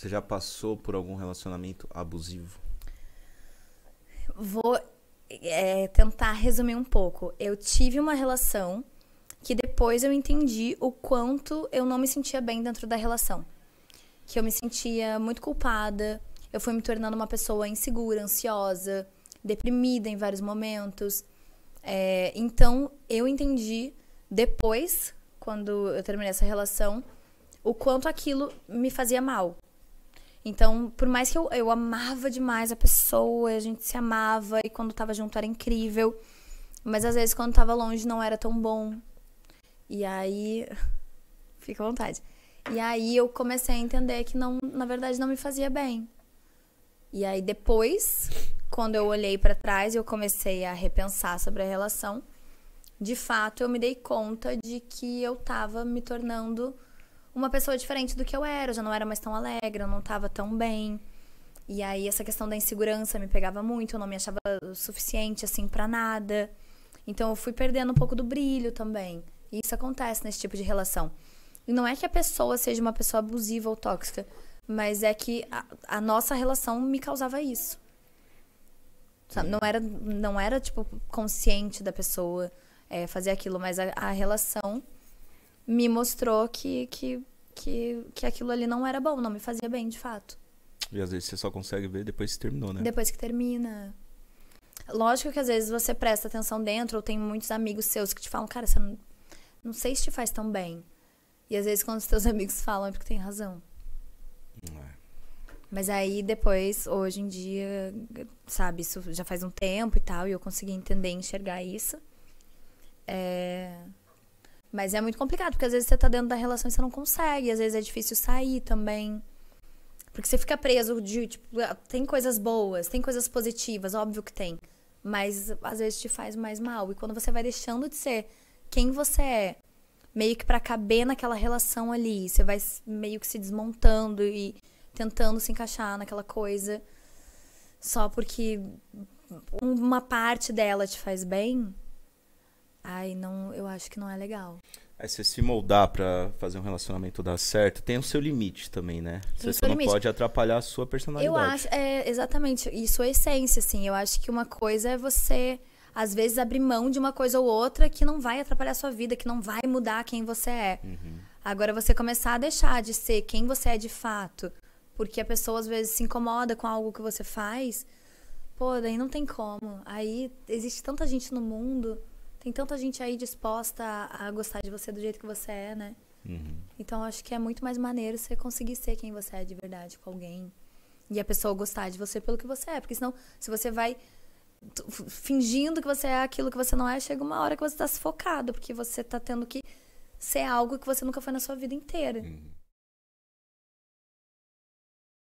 Você já passou por algum relacionamento abusivo? Vou é, tentar resumir um pouco. Eu tive uma relação que depois eu entendi o quanto eu não me sentia bem dentro da relação. Que eu me sentia muito culpada, eu fui me tornando uma pessoa insegura, ansiosa, deprimida em vários momentos. É, então eu entendi depois, quando eu terminei essa relação, o quanto aquilo me fazia mal. Então, por mais que eu, eu amava demais a pessoa, a gente se amava e quando tava junto era incrível, mas às vezes quando tava longe não era tão bom. E aí. Fica à vontade. E aí eu comecei a entender que não, na verdade não me fazia bem. E aí depois, quando eu olhei para trás, eu comecei a repensar sobre a relação. De fato, eu me dei conta de que eu tava me tornando uma pessoa diferente do que eu era. Eu já não era mais tão alegre, eu não estava tão bem. E aí essa questão da insegurança me pegava muito, eu não me achava suficiente assim para nada. Então eu fui perdendo um pouco do brilho também. E isso acontece nesse tipo de relação. E não é que a pessoa seja uma pessoa abusiva ou tóxica, mas é que a, a nossa relação me causava isso. Sabe? Não era não era tipo consciente da pessoa é, fazer aquilo, mas a, a relação me mostrou que, que, que, que aquilo ali não era bom, não me fazia bem, de fato. E às vezes você só consegue ver depois que terminou, né? Depois que termina. Lógico que às vezes você presta atenção dentro, ou tem muitos amigos seus que te falam, cara, você não, não sei se te faz tão bem. E às vezes quando os teus amigos falam é porque tem razão. É. Mas aí depois, hoje em dia, sabe, isso já faz um tempo e tal, e eu consegui entender, enxergar isso. É... Mas é muito complicado, porque às vezes você tá dentro da relação e você não consegue, às vezes é difícil sair também. Porque você fica preso de, tipo, ah, tem coisas boas, tem coisas positivas, óbvio que tem. Mas às vezes te faz mais mal. E quando você vai deixando de ser quem você é, meio que para caber naquela relação ali, você vai meio que se desmontando e tentando se encaixar naquela coisa só porque uma parte dela te faz bem, ai, não, eu acho que não é legal. Aí você se moldar para fazer um relacionamento dar certo, tem o seu limite também, né? Tem você não limite. pode atrapalhar a sua personalidade. Eu acho, é, exatamente, e sua essência, assim. Eu acho que uma coisa é você, às vezes, abrir mão de uma coisa ou outra que não vai atrapalhar a sua vida, que não vai mudar quem você é. Uhum. Agora, você começar a deixar de ser quem você é de fato, porque a pessoa, às vezes, se incomoda com algo que você faz, pô, daí não tem como. Aí existe tanta gente no mundo tem tanta gente aí disposta a gostar de você do jeito que você é, né? Uhum. Então acho que é muito mais maneiro você conseguir ser quem você é de verdade com alguém. E a pessoa gostar de você pelo que você é. Porque senão, se você vai fingindo que você é aquilo que você não é, chega uma hora que você tá sufocado, porque você tá tendo que ser algo que você nunca foi na sua vida inteira. Uhum.